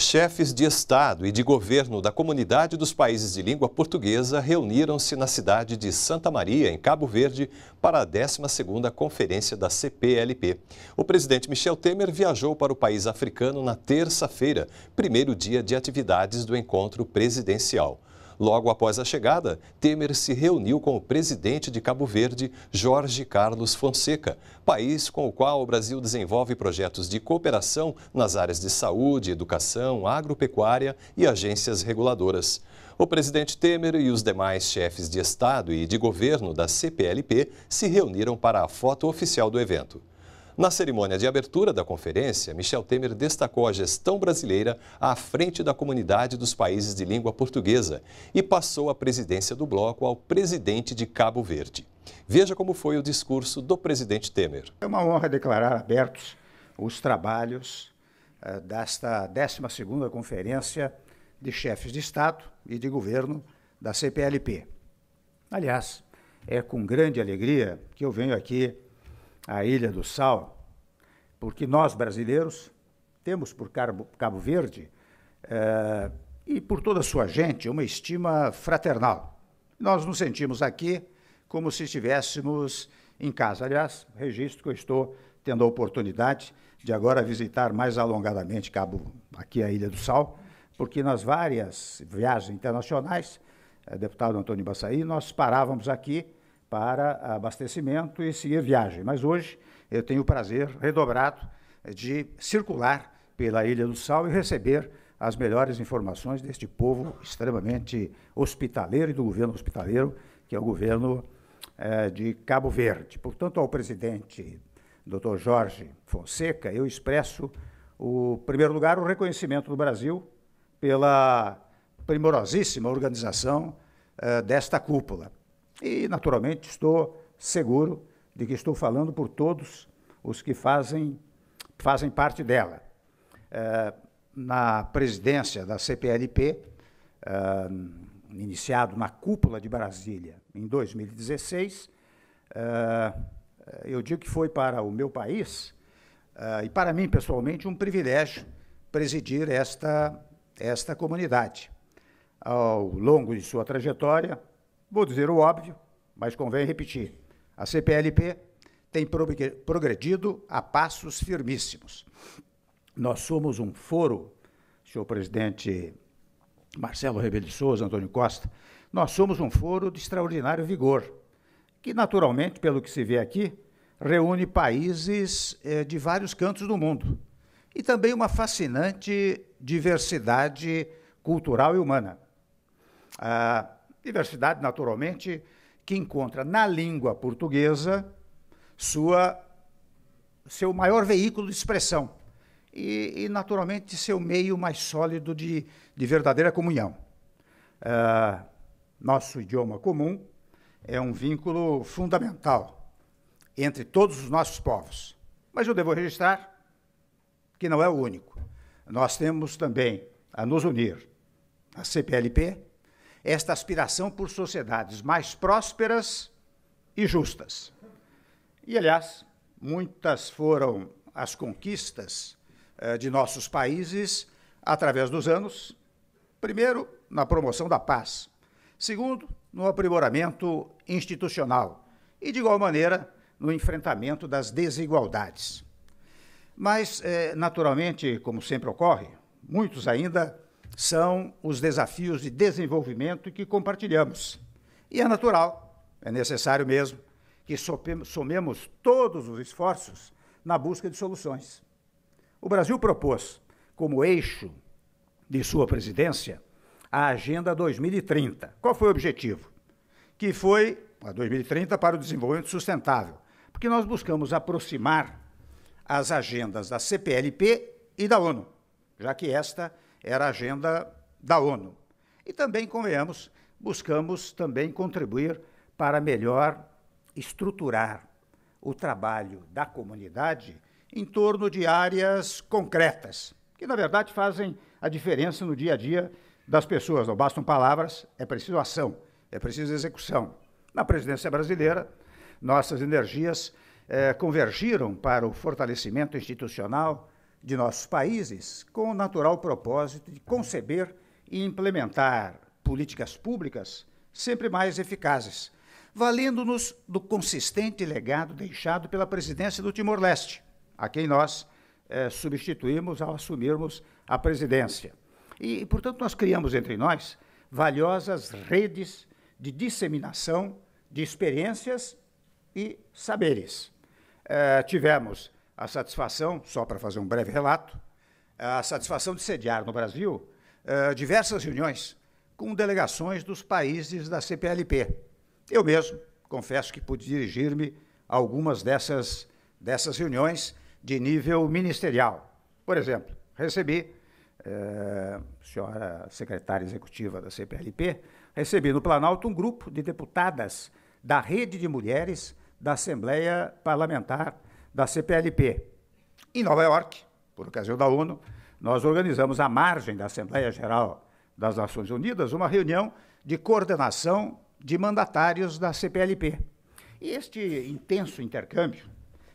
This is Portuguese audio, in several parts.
Chefes de Estado e de governo da comunidade dos países de língua portuguesa reuniram-se na cidade de Santa Maria, em Cabo Verde, para a 12ª Conferência da CPLP. O presidente Michel Temer viajou para o país africano na terça-feira, primeiro dia de atividades do encontro presidencial. Logo após a chegada, Temer se reuniu com o presidente de Cabo Verde, Jorge Carlos Fonseca, país com o qual o Brasil desenvolve projetos de cooperação nas áreas de saúde, educação, agropecuária e agências reguladoras. O presidente Temer e os demais chefes de Estado e de governo da CPLP se reuniram para a foto oficial do evento. Na cerimônia de abertura da conferência, Michel Temer destacou a gestão brasileira à frente da comunidade dos países de língua portuguesa e passou a presidência do bloco ao presidente de Cabo Verde. Veja como foi o discurso do presidente Temer. É uma honra declarar abertos os trabalhos eh, desta 12ª Conferência de Chefes de Estado e de Governo da CPLP. Aliás, é com grande alegria que eu venho aqui a Ilha do Sal, porque nós brasileiros temos por Cabo Verde eh, e por toda a sua gente uma estima fraternal. Nós nos sentimos aqui como se estivéssemos em casa. Aliás, registro que eu estou tendo a oportunidade de agora visitar mais alongadamente Cabo, aqui a Ilha do Sal, porque nas várias viagens internacionais, eh, deputado Antônio Bassaí, nós parávamos aqui para abastecimento e seguir viagem. Mas hoje eu tenho o prazer redobrado de circular pela Ilha do Sal e receber as melhores informações deste povo extremamente hospitaleiro e do governo hospitaleiro, que é o governo eh, de Cabo Verde. Portanto, ao presidente Dr. Jorge Fonseca, eu expresso, o em primeiro lugar, o reconhecimento do Brasil pela primorosíssima organização eh, desta cúpula. E, naturalmente, estou seguro de que estou falando por todos os que fazem, fazem parte dela. É, na presidência da CPLP, é, eh, iniciado na cúpula de Brasília em 2016, é, eh, eu digo que foi para o meu país e para mim pessoalmente um privilégio presidir esta, esta comunidade. Ao longo de sua trajetória, Vou dizer o óbvio, mas convém repetir. A CPLP tem progredido a passos firmíssimos. Nós somos um foro, senhor presidente Marcelo Rebelo de Souza, Antônio Costa, nós somos um foro de extraordinário vigor, que naturalmente, pelo que se vê aqui, reúne países eh, de vários cantos do mundo e também uma fascinante diversidade cultural e humana. Ah, Diversidade, naturalmente, que encontra na língua portuguesa sua, seu maior veículo de expressão e, e naturalmente, seu meio mais sólido de, de verdadeira comunhão. Uh, nosso idioma comum é um vínculo fundamental entre todos os nossos povos. Mas eu devo registrar que não é o único. Nós temos também a nos unir a CPLP, esta aspiração por sociedades mais prósperas e justas. E, aliás, muitas foram as conquistas eh, de nossos países através dos anos. Primeiro, na promoção da paz. Segundo, no aprimoramento institucional. E, de igual maneira, no enfrentamento das desigualdades. Mas, eh, naturalmente, como sempre ocorre, muitos ainda são os desafios de desenvolvimento que compartilhamos. E é natural, é necessário mesmo, que somemos todos os esforços na busca de soluções. O Brasil propôs, como eixo de sua presidência, a Agenda 2030. Qual foi o objetivo? Que foi a 2030 para o desenvolvimento sustentável, porque nós buscamos aproximar as agendas da CPLP e da ONU, já que esta era a agenda da ONU. E também, convenhamos, buscamos também contribuir para melhor estruturar o trabalho da comunidade em torno de áreas concretas, que na verdade fazem a diferença no dia a dia das pessoas. Não bastam palavras, é preciso ação, é preciso execução. Na presidência brasileira, nossas energias eh, convergiram para o fortalecimento institucional de nossos países com o natural propósito de conceber e implementar políticas públicas sempre mais eficazes, valendo-nos do consistente legado deixado pela presidência do Timor-Leste, a quem nós eh, substituímos ao assumirmos a presidência. E, portanto, nós criamos entre nós valiosas redes de disseminação de experiências e saberes. Eh, tivemos a satisfação, só para fazer um breve relato, a satisfação de sediar no Brasil eh, diversas reuniões com delegações dos países da CPLP. Eu mesmo, confesso que pude dirigir-me a algumas dessas, dessas reuniões de nível ministerial. Por exemplo, recebi, eh, senhora secretária executiva da CPLP, recebi no Planalto um grupo de deputadas da Rede de Mulheres da Assembleia Parlamentar da CPLP. Em Nova York, por ocasião da ONU, nós organizamos à margem da Assembleia Geral das Nações Unidas uma reunião de coordenação de mandatários da CPLP. E este intenso intercâmbio,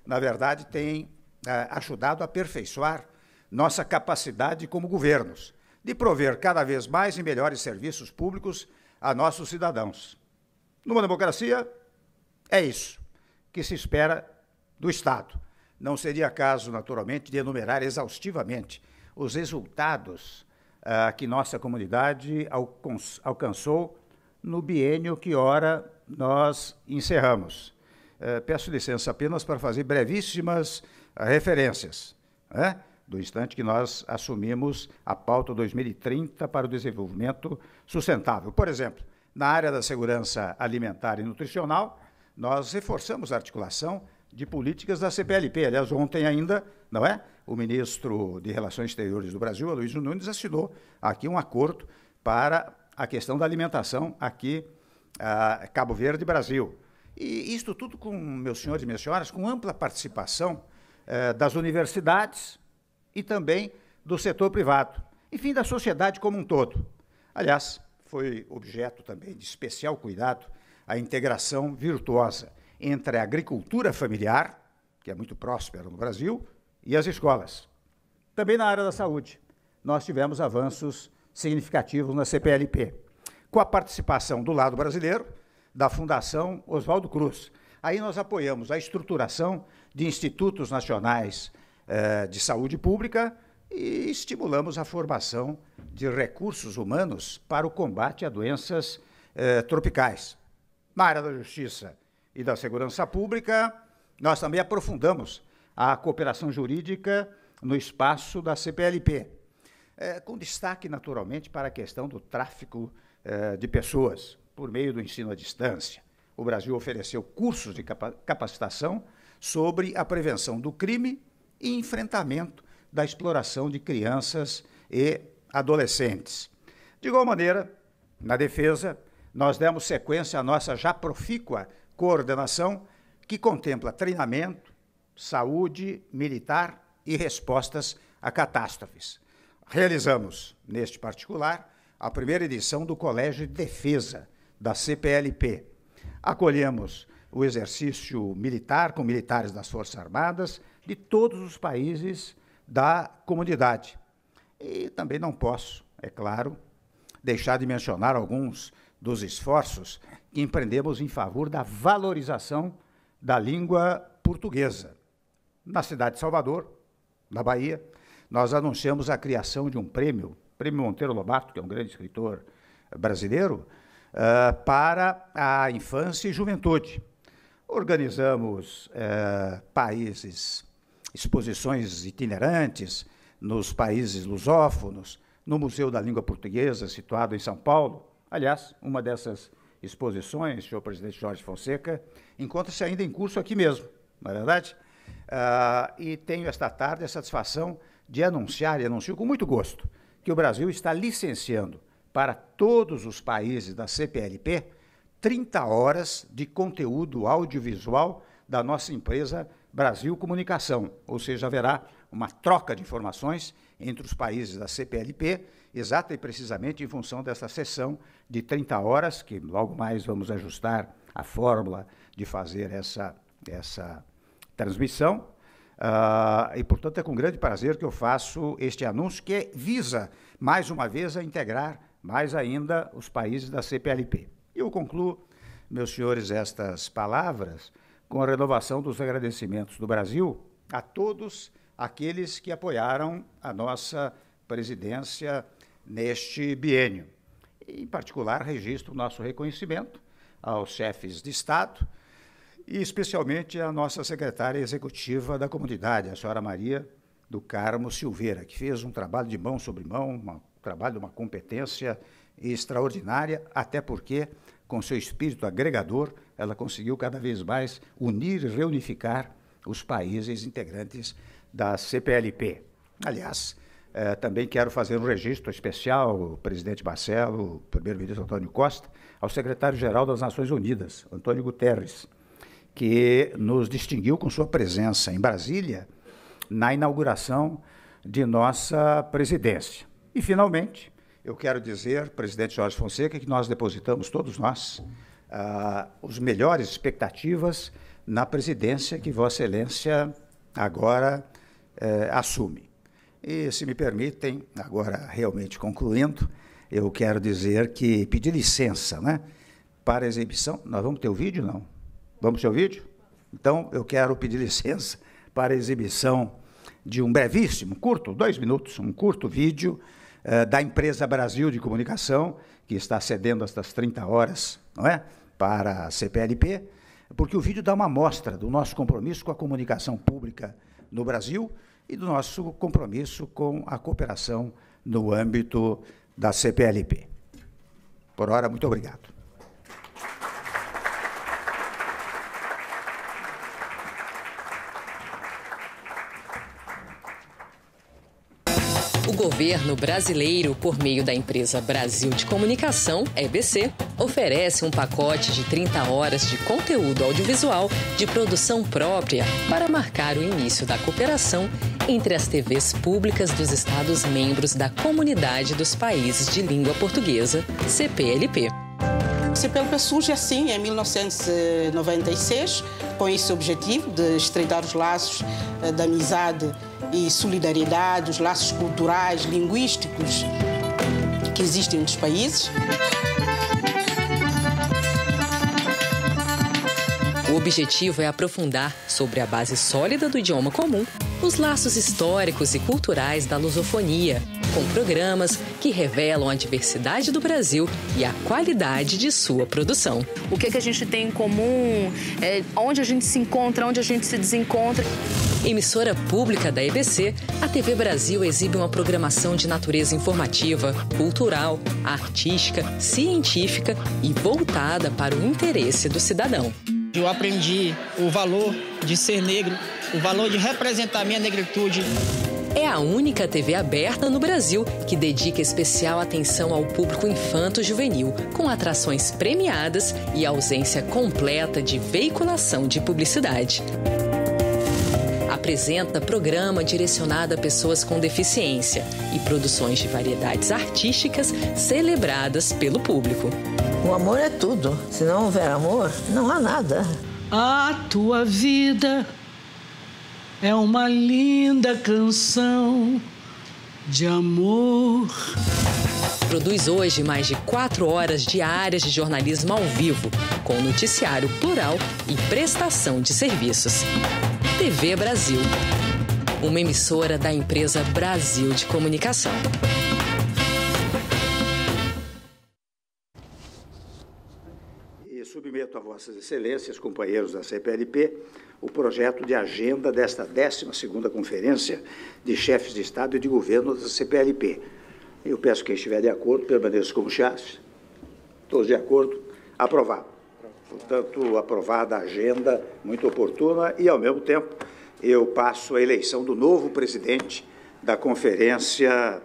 na verdade, tem eh, ajudado a aperfeiçoar nossa capacidade como governos de prover cada vez mais e melhores serviços públicos a nossos cidadãos. Numa democracia, é isso que se espera do Estado. Não seria caso, naturalmente, de enumerar exaustivamente os resultados ah, que nossa comunidade alcançou no biênio que ora nós encerramos. Eh, peço licença apenas para fazer brevíssimas ah, referências né, do instante que nós assumimos a pauta 2030 para o desenvolvimento sustentável. Por exemplo, na área da segurança alimentar e nutricional, nós reforçamos a articulação de políticas da CPLP. Aliás, ontem ainda, não é? O ministro de Relações Exteriores do Brasil, Aloysio Nunes, assinou aqui um acordo para a questão da alimentação aqui a ah, Cabo Verde, Brasil. E isto tudo com, meus senhores e minhas senhoras, com ampla participação eh, das universidades e também do setor privado, enfim, da sociedade como um todo. Aliás, foi objeto também de especial cuidado a integração virtuosa entre a agricultura familiar, que é muito próspera no Brasil, e as escolas. Também na área da saúde, nós tivemos avanços significativos na CPLP, com a participação do lado brasileiro da Fundação Oswaldo Cruz. Aí nós apoiamos a estruturação de institutos nacionais eh, de saúde pública e estimulamos a formação de recursos humanos para o combate a doenças eh, tropicais. Na área da justiça, e da Segurança Pública, nós também aprofundamos a cooperação jurídica no espaço da CPLP, é, com destaque, naturalmente, para a questão do tráfico é, de pessoas por meio do ensino à distância. O Brasil ofereceu cursos de capacitação sobre a prevenção do crime e enfrentamento da exploração de crianças e adolescentes. De igual maneira, na defesa, nós demos sequência à nossa já profícua coordenação que contempla treinamento, saúde, militar e respostas a catástrofes. Realizamos, neste particular, a primeira edição do Colégio de Defesa, da CPLP. Acolhemos o exercício militar com militares das Forças Armadas de todos os países da comunidade. E também não posso, é claro, deixar de mencionar alguns dos esforços que empreendemos em favor da valorização da língua portuguesa. Na cidade de Salvador, na Bahia, nós anunciamos a criação de um prêmio, Prêmio Monteiro Lobato, que é um grande escritor brasileiro, uh, para a infância e juventude. Organizamos uh, países, exposições itinerantes nos países lusófonos, no Museu da Língua Portuguesa, situado em São Paulo, Aliás, uma dessas exposições, senhor presidente Jorge Fonseca, encontra-se ainda em curso aqui mesmo, não é verdade? Uh, e tenho esta tarde a satisfação de anunciar, e anuncio com muito gosto, que o Brasil está licenciando para todos os países da CPLP 30 horas de conteúdo audiovisual da nossa empresa Brasil Comunicação, ou seja, haverá uma troca de informações entre os países da CPLP exata e precisamente em função dessa sessão de 30 horas, que logo mais vamos ajustar a fórmula de fazer essa, essa transmissão. Uh, e, portanto, é com grande prazer que eu faço este anúncio, que visa, mais uma vez, a integrar mais ainda os países da CPLP. Eu concluo, meus senhores, estas palavras com a renovação dos agradecimentos do Brasil a todos aqueles que apoiaram a nossa presidência neste biênio. Em particular, registro o nosso reconhecimento aos chefes de Estado e especialmente à nossa secretária executiva da comunidade, a senhora Maria do Carmo Silveira, que fez um trabalho de mão sobre mão, um trabalho de uma competência extraordinária, até porque, com seu espírito agregador, ela conseguiu cada vez mais unir e reunificar os países integrantes da CPLP. Aliás, é, também quero fazer um registro especial, presidente Marcelo, primeiro-ministro Antônio Costa, ao secretário-geral das Nações Unidas, Antônio Guterres, que nos distinguiu com sua presença em Brasília na inauguração de nossa presidência. E, finalmente, eu quero dizer, presidente Jorge Fonseca, que nós depositamos, todos nós, uh, os melhores expectativas na presidência que Vossa Excelência agora uh, assume. E, se me permitem, agora realmente concluindo, eu quero dizer que pedir licença né, para exibição. Nós vamos ter o vídeo? Não? Vamos ter o vídeo? Então, eu quero pedir licença para exibição de um brevíssimo, curto, dois minutos, um curto vídeo eh, da empresa Brasil de Comunicação, que está cedendo estas 30 horas não é, para a CPLP, porque o vídeo dá uma amostra do nosso compromisso com a comunicação pública no Brasil e do nosso compromisso com a cooperação no âmbito da CPLP. Por hora, muito obrigado. O governo brasileiro, por meio da empresa Brasil de Comunicação, EBC, oferece um pacote de 30 horas de conteúdo audiovisual de produção própria para marcar o início da cooperação entre as TVs públicas dos Estados membros da Comunidade dos Países de Língua Portuguesa, CPLP. CPLP surge assim em 1996, com esse objetivo de estreitar os laços eh, da amizade e solidariedade, os laços culturais, linguísticos que existem entre os países. O objetivo é aprofundar sobre a base sólida do idioma comum os laços históricos e culturais da lusofonia, com programas que revelam a diversidade do Brasil e a qualidade de sua produção. O que, que a gente tem em comum, é, onde a gente se encontra, onde a gente se desencontra. Emissora pública da EBC, a TV Brasil exibe uma programação de natureza informativa, cultural, artística, científica e voltada para o interesse do cidadão. Eu aprendi o valor de ser negro o valor de representar minha negritude. É a única TV aberta no Brasil que dedica especial atenção ao público infanto-juvenil, com atrações premiadas e ausência completa de veiculação de publicidade apresenta programa direcionado a pessoas com deficiência e produções de variedades artísticas celebradas pelo público. O amor é tudo. Se não houver amor, não há nada. A tua vida é uma linda canção de amor. Produz hoje mais de quatro horas diárias de jornalismo ao vivo, com noticiário plural e prestação de serviços. TV Brasil, uma emissora da empresa Brasil de Comunicação. submeto a Vossas Excelências, companheiros da CPLP, o projeto de agenda desta 12 Conferência de Chefes de Estado e de Governo da CPLP. Eu peço que quem estiver de acordo permaneça como chave. Todos de acordo? Aprovado. Portanto, aprovada a agenda, muito oportuna, e, ao mesmo tempo, eu passo a eleição do novo presidente da conferência,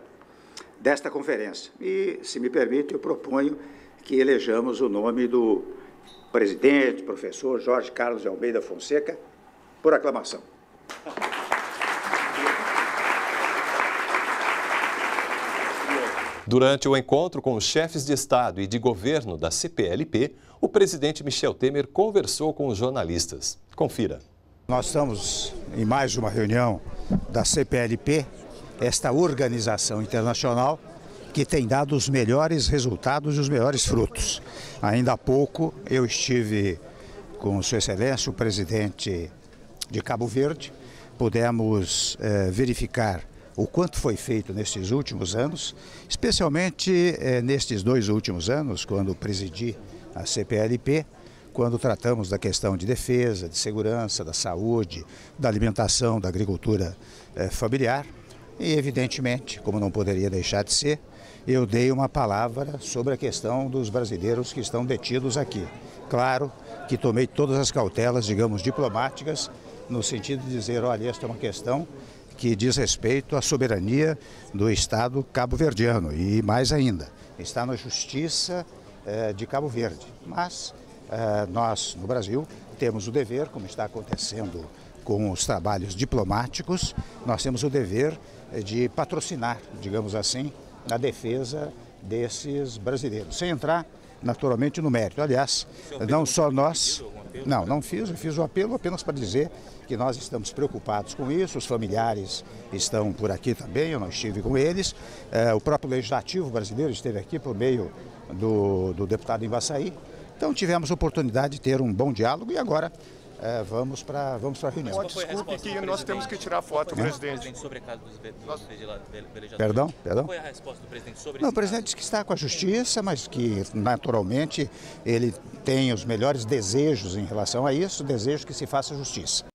desta conferência. E, se me permite, eu proponho que elejamos o nome do presidente, professor Jorge Carlos de Almeida Fonseca, por aclamação. Durante o encontro com os chefes de Estado e de governo da CPLP, o presidente Michel Temer conversou com os jornalistas. Confira. Nós estamos em mais uma reunião da CPLP, esta organização internacional que tem dado os melhores resultados e os melhores frutos. Ainda há pouco eu estive com Sua Excelência, o presidente de Cabo Verde, pudemos eh, verificar o quanto foi feito nestes últimos anos, especialmente eh, nestes dois últimos anos, quando presidi a CPLP, quando tratamos da questão de defesa, de segurança, da saúde, da alimentação, da agricultura eh, familiar. E, evidentemente, como não poderia deixar de ser, eu dei uma palavra sobre a questão dos brasileiros que estão detidos aqui. Claro que tomei todas as cautelas, digamos, diplomáticas, no sentido de dizer, olha, esta é uma questão que diz respeito à soberania do Estado cabo-verdiano e mais ainda, está na justiça eh, de Cabo Verde. Mas eh, nós, no Brasil, temos o dever, como está acontecendo com os trabalhos diplomáticos, nós temos o dever eh, de patrocinar, digamos assim, a defesa desses brasileiros, sem entrar naturalmente no mérito. Aliás, não só nós. Não, não fiz, fiz o apelo apenas para dizer que nós estamos preocupados com isso, os familiares estão por aqui também, eu não estive com eles. Eh, o próprio Legislativo brasileiro esteve aqui por meio do, do deputado Embaçaí. Então tivemos oportunidade de ter um bom diálogo e agora é, vamos para vamos a reunião. desculpe que nós temos que tirar foto, presidente. Perdão, perdão. Qual foi é a resposta do presidente sobre Não, o presidente disse que está com a justiça, mas que naturalmente ele tem os melhores desejos em relação a isso, desejo que se faça justiça.